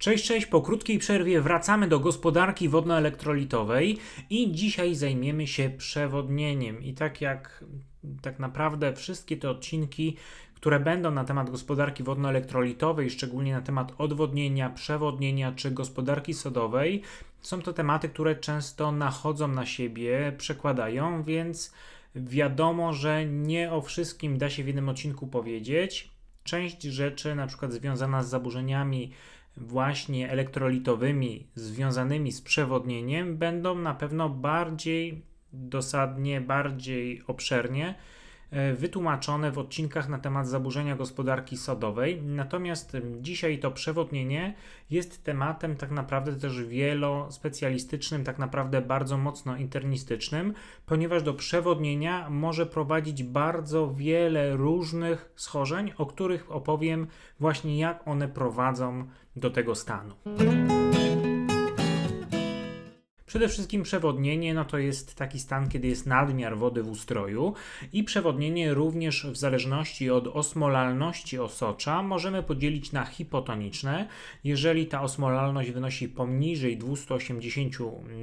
Cześć, cześć. Po krótkiej przerwie wracamy do gospodarki wodnoelektrolitowej i dzisiaj zajmiemy się przewodnieniem. I tak jak tak naprawdę wszystkie te odcinki, które będą na temat gospodarki wodnoelektrolitowej, szczególnie na temat odwodnienia, przewodnienia czy gospodarki sodowej, są to tematy, które często nachodzą na siebie, przekładają, więc wiadomo, że nie o wszystkim da się w jednym odcinku powiedzieć. Część rzeczy, na przykład związana z zaburzeniami właśnie elektrolitowymi związanymi z przewodnieniem będą na pewno bardziej dosadnie, bardziej obszernie e, wytłumaczone w odcinkach na temat zaburzenia gospodarki sodowej. Natomiast dzisiaj to przewodnienie jest tematem tak naprawdę też wielospecjalistycznym, tak naprawdę bardzo mocno internistycznym, ponieważ do przewodnienia może prowadzić bardzo wiele różnych schorzeń, o których opowiem właśnie jak one prowadzą do tego stanu. Przede wszystkim przewodnienie no to jest taki stan, kiedy jest nadmiar wody w ustroju i przewodnienie również w zależności od osmolalności osocza możemy podzielić na hipotoniczne. Jeżeli ta osmolalność wynosi poniżej 280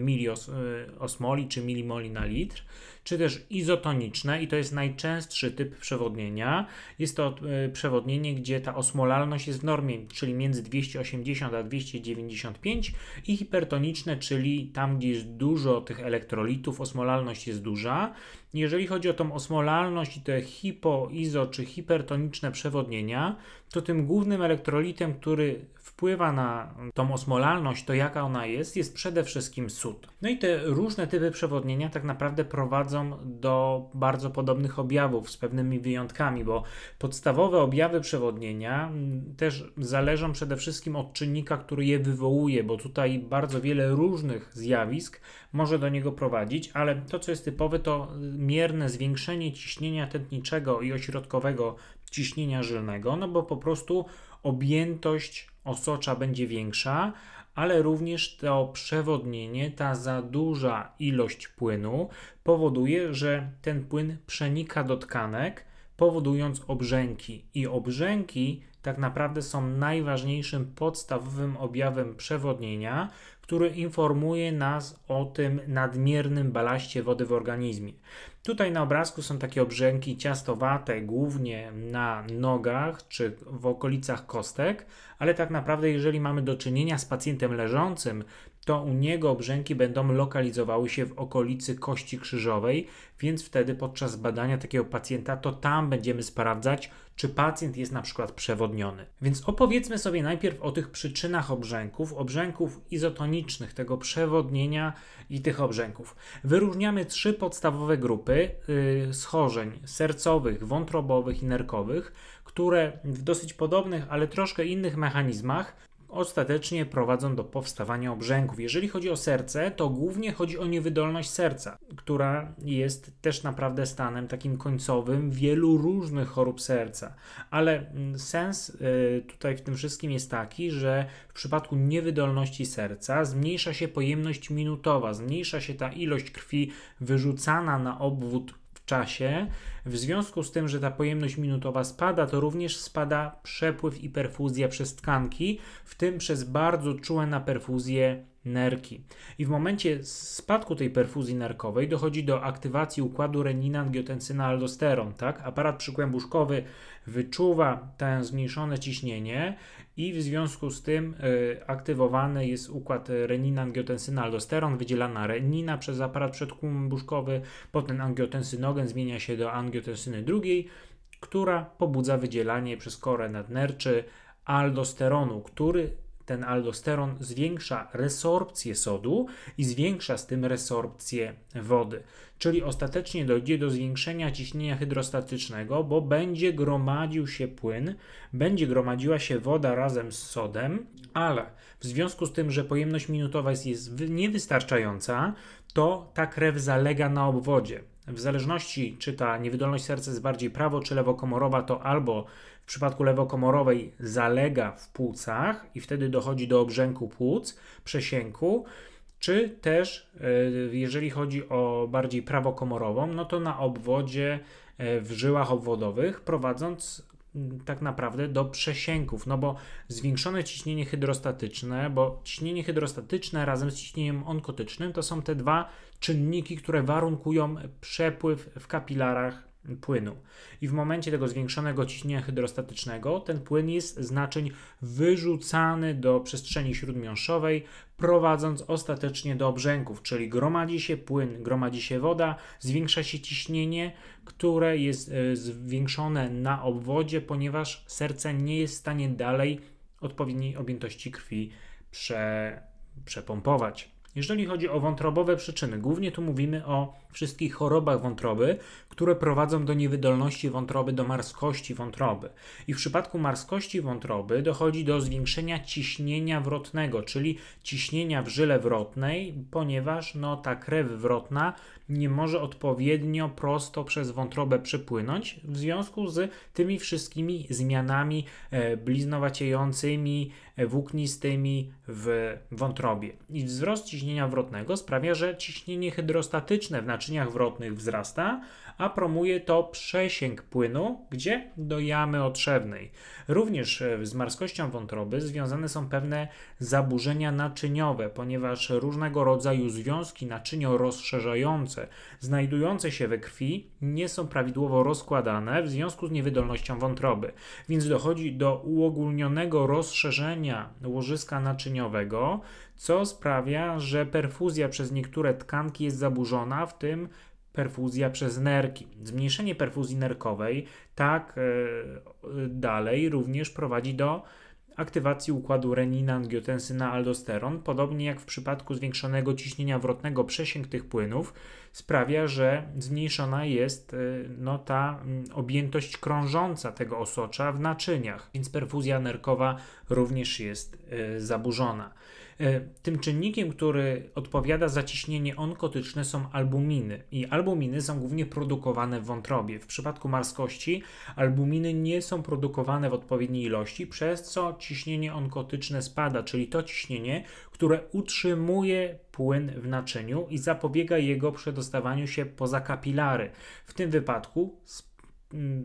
miliosmoli czy milimoli na litr, czy też izotoniczne i to jest najczęstszy typ przewodnienia. Jest to e, przewodnienie, gdzie ta osmolalność jest w normie, czyli między 280 a 295 i hipertoniczne, czyli tam, gdzie jest dużo tych elektrolitów, osmolalność jest duża. Jeżeli chodzi o tą osmolalność i te hipoizo czy hipertoniczne przewodnienia, to tym głównym elektrolitem, który wpływa na tą osmolalność, to jaka ona jest, jest przede wszystkim sód. No i te różne typy przewodnienia tak naprawdę prowadzą prowadzą do bardzo podobnych objawów, z pewnymi wyjątkami, bo podstawowe objawy przewodnienia mm, też zależą przede wszystkim od czynnika, który je wywołuje, bo tutaj bardzo wiele różnych zjawisk może do niego prowadzić, ale to, co jest typowe, to y, mierne zwiększenie ciśnienia tętniczego i ośrodkowego ciśnienia żylnego, no bo po prostu objętość osocza będzie większa, ale również to przewodnienie, ta za duża ilość płynu powoduje, że ten płyn przenika do tkanek, powodując obrzęki. I obrzęki tak naprawdę są najważniejszym podstawowym objawem przewodnienia, który informuje nas o tym nadmiernym balaście wody w organizmie. Tutaj na obrazku są takie obrzęki ciastowate, głównie na nogach czy w okolicach kostek, ale tak naprawdę, jeżeli mamy do czynienia z pacjentem leżącym, to u niego obrzęki będą lokalizowały się w okolicy kości krzyżowej, więc wtedy podczas badania takiego pacjenta to tam będziemy sprawdzać, czy pacjent jest na przykład przewodniony. Więc opowiedzmy sobie najpierw o tych przyczynach obrzęków, obrzęków izotonicznych, tego przewodnienia i tych obrzęków. Wyróżniamy trzy podstawowe grupy yy, schorzeń sercowych, wątrobowych i nerkowych, które w dosyć podobnych, ale troszkę innych mechanizmach ostatecznie prowadzą do powstawania obrzęków. Jeżeli chodzi o serce, to głównie chodzi o niewydolność serca, która jest też naprawdę stanem takim końcowym wielu różnych chorób serca. Ale mm, sens y, tutaj w tym wszystkim jest taki, że w przypadku niewydolności serca zmniejsza się pojemność minutowa, zmniejsza się ta ilość krwi wyrzucana na obwód w czasie, w związku z tym, że ta pojemność minutowa spada, to również spada przepływ i perfuzja przez tkanki, w tym przez bardzo czułe na perfuzję nerki. I w momencie spadku tej perfuzji nerkowej dochodzi do aktywacji układu renina-angiotensyna-aldosteron. Tak? Aparat przykłębuszkowy wyczuwa to zmniejszone ciśnienie i w związku z tym y, aktywowany jest układ renina-angiotensyna-aldosteron, wydzielana renina przez aparat przedkłębuszkowy, potem angiotensynogen zmienia się do angiotensyna angiotensyny drugiej, która pobudza wydzielanie przez korę nadnerczy aldosteronu, który ten aldosteron zwiększa resorpcję sodu i zwiększa z tym resorpcję wody. Czyli ostatecznie dojdzie do zwiększenia ciśnienia hydrostatycznego, bo będzie gromadził się płyn, będzie gromadziła się woda razem z sodem, ale w związku z tym, że pojemność minutowa jest niewystarczająca, to ta krew zalega na obwodzie w zależności czy ta niewydolność serca jest bardziej prawo czy lewokomorowa, to albo w przypadku lewokomorowej zalega w płucach i wtedy dochodzi do obrzęku płuc, przesięku, czy też e, jeżeli chodzi o bardziej prawokomorową, no to na obwodzie e, w żyłach obwodowych, prowadząc tak naprawdę do przesięków, no bo zwiększone ciśnienie hydrostatyczne, bo ciśnienie hydrostatyczne razem z ciśnieniem onkotycznym to są te dwa czynniki, które warunkują przepływ w kapilarach płynu. I w momencie tego zwiększonego ciśnienia hydrostatycznego ten płyn jest znaczeń wyrzucany do przestrzeni śródmiąższowej, prowadząc ostatecznie do obrzęków, czyli gromadzi się płyn, gromadzi się woda, zwiększa się ciśnienie, które jest e, zwiększone na obwodzie, ponieważ serce nie jest w stanie dalej odpowiedniej objętości krwi prze, przepompować. Jeżeli chodzi o wątrobowe przyczyny, głównie tu mówimy o wszystkich chorobach wątroby, które prowadzą do niewydolności wątroby, do marskości wątroby. I w przypadku marskości wątroby dochodzi do zwiększenia ciśnienia wrotnego, czyli ciśnienia w żyle wrotnej, ponieważ no, ta krew wrotna nie może odpowiednio prosto przez wątrobę przepłynąć w związku z tymi wszystkimi zmianami e, bliznowaciejącymi, e, włóknistymi w wątrobie. I wzrost ciśnienia wrotnego sprawia, że ciśnienie hydrostatyczne w naczyniach wrotnych wzrasta, a promuje to przesięg płynu, gdzie? Do jamy otrzewnej. Również e, z marskością wątroby związane są pewne zaburzenia naczyniowe, ponieważ różnego rodzaju związki naczynio rozszerzające znajdujące się we krwi nie są prawidłowo rozkładane w związku z niewydolnością wątroby, więc dochodzi do uogólnionego rozszerzenia łożyska naczyniowego, co sprawia, że perfuzja przez niektóre tkanki jest zaburzona, w tym perfuzja przez nerki. Zmniejszenie perfuzji nerkowej tak e, dalej również prowadzi do aktywacji układu renina-angiotensyna-aldosteron, podobnie jak w przypadku zwiększonego ciśnienia wrotnego przesięg tych płynów, sprawia, że zmniejszona jest e, no, ta mm, objętość krążąca tego osocza w naczyniach, więc perfuzja nerkowa również jest e, zaburzona. E, tym czynnikiem, który odpowiada za ciśnienie onkotyczne są albuminy i albuminy są głównie produkowane w wątrobie. W przypadku marskości albuminy nie są produkowane w odpowiedniej ilości, przez co ciśnienie onkotyczne spada, czyli to ciśnienie, które utrzymuje płyn w naczyniu i zapobiega jego przedostawaniu się poza kapilary. W tym wypadku spada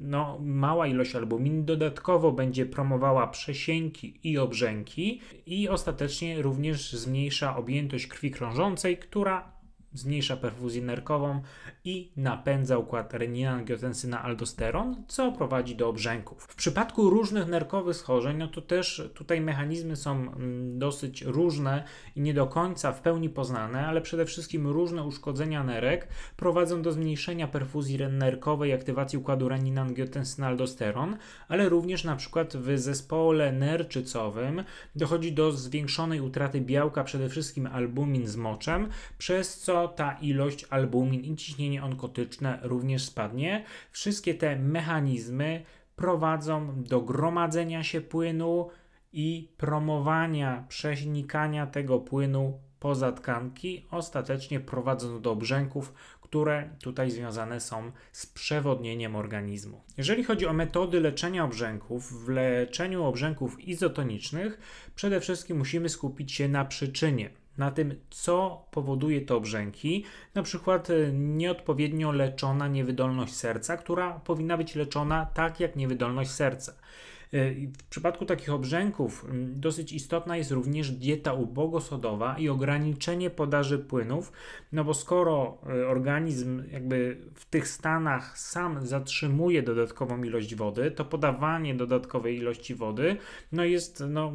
no, mała ilość albumin dodatkowo będzie promowała przesięki i obrzęki i ostatecznie również zmniejsza objętość krwi krążącej, która zmniejsza perfuzję nerkową i napędza układ renina-angiotensyna-aldosteron, co prowadzi do obrzęków. W przypadku różnych nerkowych schorzeń, no to też tutaj mechanizmy są mm, dosyć różne i nie do końca w pełni poznane, ale przede wszystkim różne uszkodzenia nerek prowadzą do zmniejszenia perfuzji nerkowej i aktywacji układu renina-angiotensyna-aldosteron, ale również na przykład w zespole nerczycowym dochodzi do zwiększonej utraty białka, przede wszystkim albumin z moczem, przez co ta ilość albumin i ciśnienie onkotyczne również spadnie. Wszystkie te mechanizmy prowadzą do gromadzenia się płynu i promowania przenikania tego płynu poza tkanki, ostatecznie prowadząc do obrzęków, które tutaj związane są z przewodnieniem organizmu. Jeżeli chodzi o metody leczenia obrzęków, w leczeniu obrzęków izotonicznych przede wszystkim musimy skupić się na przyczynie na tym, co powoduje te obrzęki, na przykład e, nieodpowiednio leczona niewydolność serca, która powinna być leczona tak jak niewydolność serca. E, w przypadku takich obrzęków mm, dosyć istotna jest również dieta ubogosodowa i ograniczenie podaży płynów, no bo skoro e, organizm jakby w tych stanach sam zatrzymuje dodatkową ilość wody, to podawanie dodatkowej ilości wody no jest no,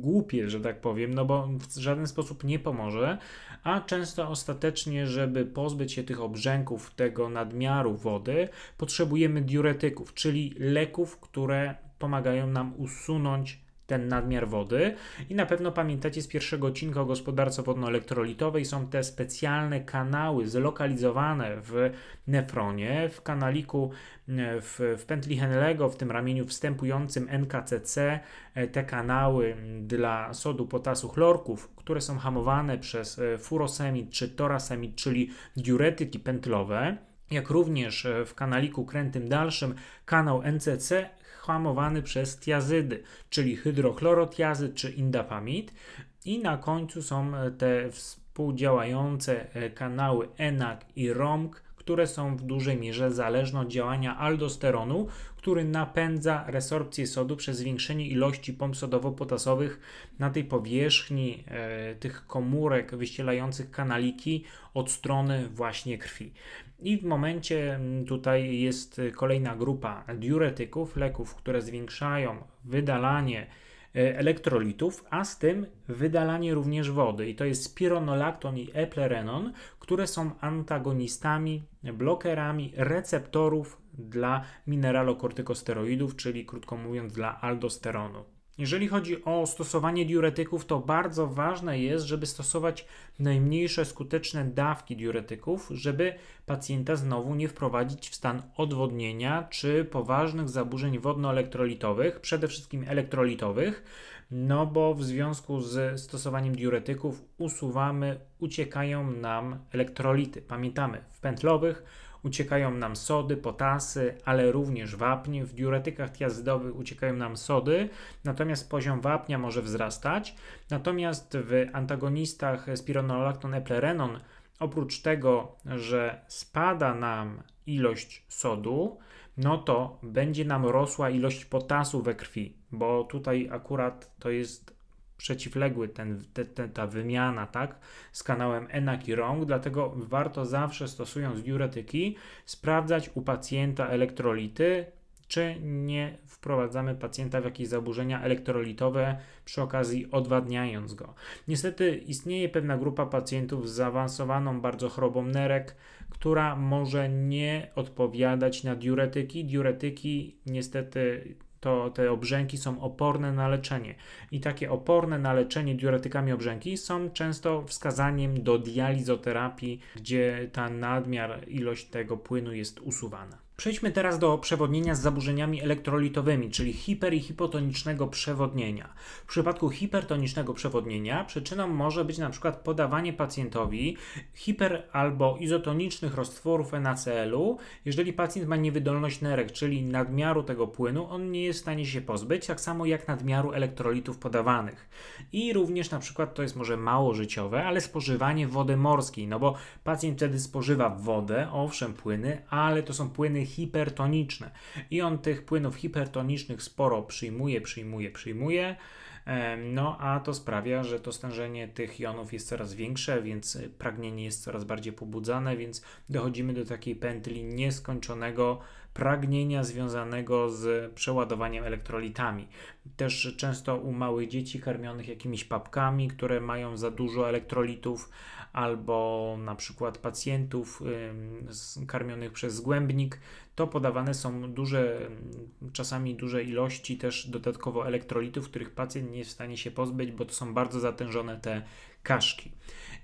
głupie, że tak powiem, no bo w żaden sposób nie pomoże, a często ostatecznie, żeby pozbyć się tych obrzęków, tego nadmiaru wody, potrzebujemy diuretyków, czyli leków, które pomagają nam usunąć ten nadmiar wody. I na pewno pamiętacie z pierwszego odcinka o gospodarce wodno-elektrolitowej są te specjalne kanały zlokalizowane w nefronie, w kanaliku w, w pętli Henlego, w tym ramieniu wstępującym NKCC, te kanały dla sodu, potasu, chlorków, które są hamowane przez e, furosemid czy torasemid, czyli diuretyki pętlowe jak również e, w kanaliku krętym dalszym kanał NCC hamowany przez tiazydy, czyli hydrochlorotiazyd czy indapamid. I na końcu są e, te współdziałające e, kanały ENAC i ROMK, które są w dużej mierze zależne od działania aldosteronu, który napędza resorpcję sodu przez zwiększenie ilości pomp sodowo-potasowych na tej powierzchni e, tych komórek wyścielających kanaliki od strony właśnie krwi. I w momencie tutaj jest kolejna grupa diuretyków, leków, które zwiększają wydalanie E, elektrolitów, a z tym wydalanie również wody. I to jest spironolakton i eplerenon, które są antagonistami, blokerami receptorów dla mineralokortykosteroidów, czyli krótko mówiąc dla aldosteronu. Jeżeli chodzi o stosowanie diuretyków, to bardzo ważne jest, żeby stosować najmniejsze skuteczne dawki diuretyków, żeby pacjenta znowu nie wprowadzić w stan odwodnienia czy poważnych zaburzeń wodnoelektrolitowych, przede wszystkim elektrolitowych, no bo w związku z stosowaniem diuretyków usuwamy, uciekają nam elektrolity. Pamiętamy, w pętlowych uciekają nam sody, potasy, ale również wapnie. W diuretykach tiazydowych uciekają nam sody, natomiast poziom wapnia może wzrastać. Natomiast w antagonistach spironolacton eplerenon oprócz tego, że spada nam ilość sodu, no to będzie nam rosła ilość potasu we krwi, bo tutaj akurat to jest przeciwległy, ten, te, te, ta wymiana, tak, z kanałem enak i rąk, dlatego warto zawsze stosując diuretyki sprawdzać u pacjenta elektrolity, czy nie wprowadzamy pacjenta w jakieś zaburzenia elektrolitowe przy okazji odwadniając go. Niestety istnieje pewna grupa pacjentów z zaawansowaną bardzo chorobą nerek, która może nie odpowiadać na diuretyki. Diuretyki niestety to te obrzęki są oporne na leczenie. I takie oporne na leczenie diuretykami obrzęki są często wskazaniem do dializoterapii, gdzie ta nadmiar ilość tego płynu jest usuwana. Przejdźmy teraz do przewodnienia z zaburzeniami elektrolitowymi, czyli hiper- i hipotonicznego przewodnienia. W przypadku hipertonicznego przewodnienia przyczyną może być np. podawanie pacjentowi hiper- albo izotonicznych roztworów NaCl-u. Jeżeli pacjent ma niewydolność nerek, czyli nadmiaru tego płynu, on nie jest w stanie się pozbyć, tak samo jak nadmiaru elektrolitów podawanych. I również np. to jest może mało życiowe, ale spożywanie wody morskiej, no bo pacjent wtedy spożywa wodę, owszem, płyny, ale to są płyny hipertoniczne. I on tych płynów hipertonicznych sporo przyjmuje, przyjmuje, przyjmuje. No, a to sprawia, że to stężenie tych jonów jest coraz większe, więc pragnienie jest coraz bardziej pobudzane, więc dochodzimy do takiej pętli nieskończonego pragnienia związanego z przeładowaniem elektrolitami. Też często u małych dzieci karmionych jakimiś papkami, które mają za dużo elektrolitów, albo na przykład pacjentów karmionych przez zgłębnik, to podawane są duże, czasami duże ilości też dodatkowo elektrolitów, których pacjent nie jest w stanie się pozbyć, bo to są bardzo zatężone te kaszki.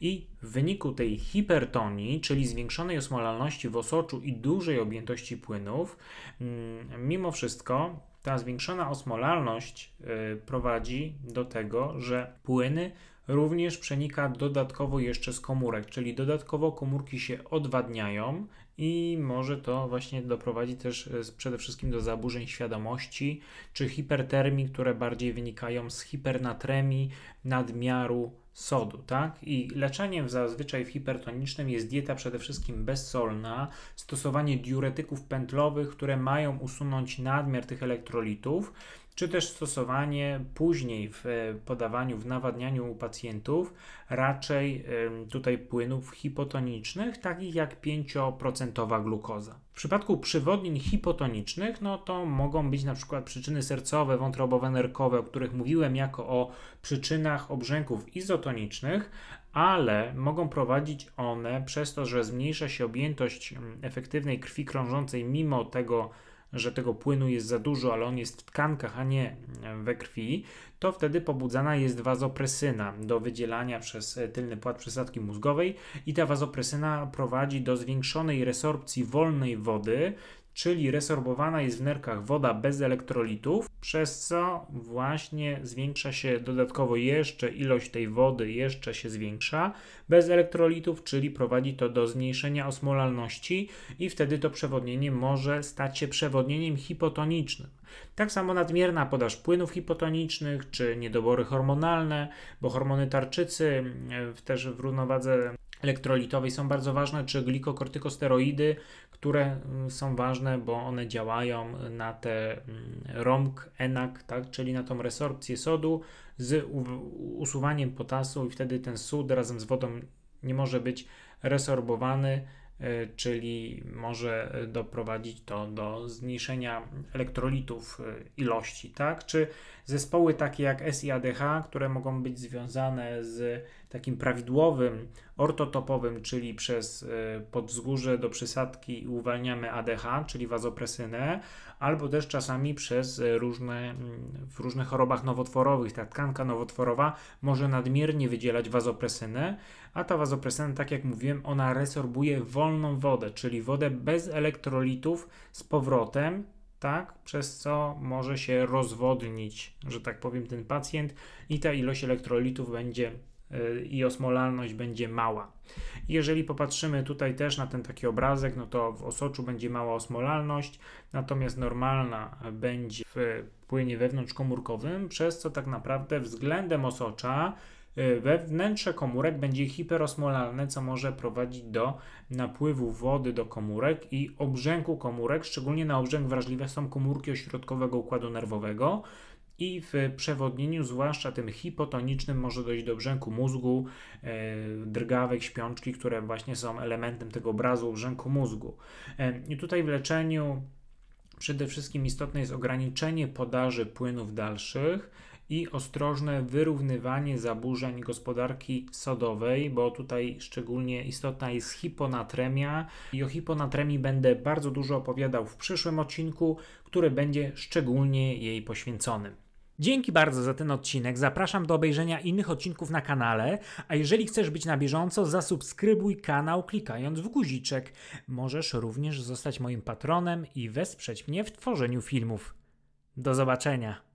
I w wyniku tej hipertonii, czyli zwiększonej osmolalności w osoczu i dużej objętości płynów, mm, mimo wszystko ta zwiększona osmolalność y, prowadzi do tego, że płyny również przenika dodatkowo jeszcze z komórek, czyli dodatkowo komórki się odwadniają, i może to właśnie doprowadzi też e, przede wszystkim do zaburzeń świadomości czy hipertermii, które bardziej wynikają z hipernatremii, nadmiaru sodu, tak? I leczeniem zazwyczaj w hipertonicznym jest dieta przede wszystkim bezsolna, stosowanie diuretyków pętlowych, które mają usunąć nadmiar tych elektrolitów, czy też stosowanie później w e, podawaniu, w nawadnianiu u pacjentów raczej tutaj płynów hipotonicznych, takich jak 5% glukoza. W przypadku przywodnień hipotonicznych, no to mogą być na przykład przyczyny sercowe, wątrobowe, nerkowe, o których mówiłem jako o przyczynach obrzęków izotonicznych, ale mogą prowadzić one przez to, że zmniejsza się objętość efektywnej krwi krążącej mimo tego że tego płynu jest za dużo, ale on jest w tkankach, a nie e, we krwi, to wtedy pobudzana jest wazopresyna do wydzielania przez e, tylny płat przesadki mózgowej i ta wazopresyna prowadzi do zwiększonej resorpcji wolnej wody, czyli resorbowana jest w nerkach woda bez elektrolitów, przez co właśnie zwiększa się dodatkowo jeszcze ilość tej wody, jeszcze się zwiększa bez elektrolitów, czyli prowadzi to do zmniejszenia osmolalności i wtedy to przewodnienie może stać się przewodnieniem hipotonicznym. Tak samo nadmierna podaż płynów hipotonicznych czy niedobory hormonalne, bo hormony tarczycy e, też w równowadze elektrolitowej są bardzo ważne, czy glikokortykosteroidy, które mm, są ważne, bo one działają na te mm, ROMK, ENAK, tak, czyli na tą resorpcję sodu z usuwaniem potasu i wtedy ten sód razem z wodą nie może być resorbowany, e, czyli może e, doprowadzić to do zmniejszenia elektrolitów e, ilości, tak? Czy zespoły takie jak SIADH, które mogą być związane z takim prawidłowym, ortotopowym, czyli przez y, podwzgórze do przysadki uwalniamy ADH, czyli wazopresynę, albo też czasami przez y, różne, mm, w różnych chorobach nowotworowych. Ta tkanka nowotworowa może nadmiernie wydzielać wazopresynę, a ta wazopresyna, tak jak mówiłem, ona resorbuje wolną wodę, czyli wodę bez elektrolitów z powrotem tak, przez co może się rozwodnić, że tak powiem, ten pacjent i ta ilość elektrolitów będzie Y, i osmolalność będzie mała. Jeżeli popatrzymy tutaj też na ten taki obrazek, no to w osoczu będzie mała osmolalność, natomiast normalna będzie w płynie wewnątrzkomórkowym, przez co tak naprawdę względem osocza y, wewnętrzne komórek będzie hiperosmolalne, co może prowadzić do napływu wody do komórek i obrzęku komórek, szczególnie na obrzęk wrażliwe są komórki ośrodkowego układu nerwowego, i w przewodnieniu, zwłaszcza tym hipotonicznym, może dojść do brzęku mózgu, e, drgawek, śpiączki, które właśnie są elementem tego obrazu brzęku mózgu. E, I tutaj w leczeniu przede wszystkim istotne jest ograniczenie podaży płynów dalszych i ostrożne wyrównywanie zaburzeń gospodarki sodowej, bo tutaj szczególnie istotna jest hiponatremia. I o hiponatremii będę bardzo dużo opowiadał w przyszłym odcinku, który będzie szczególnie jej poświęcony. Dzięki bardzo za ten odcinek. Zapraszam do obejrzenia innych odcinków na kanale, a jeżeli chcesz być na bieżąco, zasubskrybuj kanał klikając w guziczek. Możesz również zostać moim patronem i wesprzeć mnie w tworzeniu filmów. Do zobaczenia.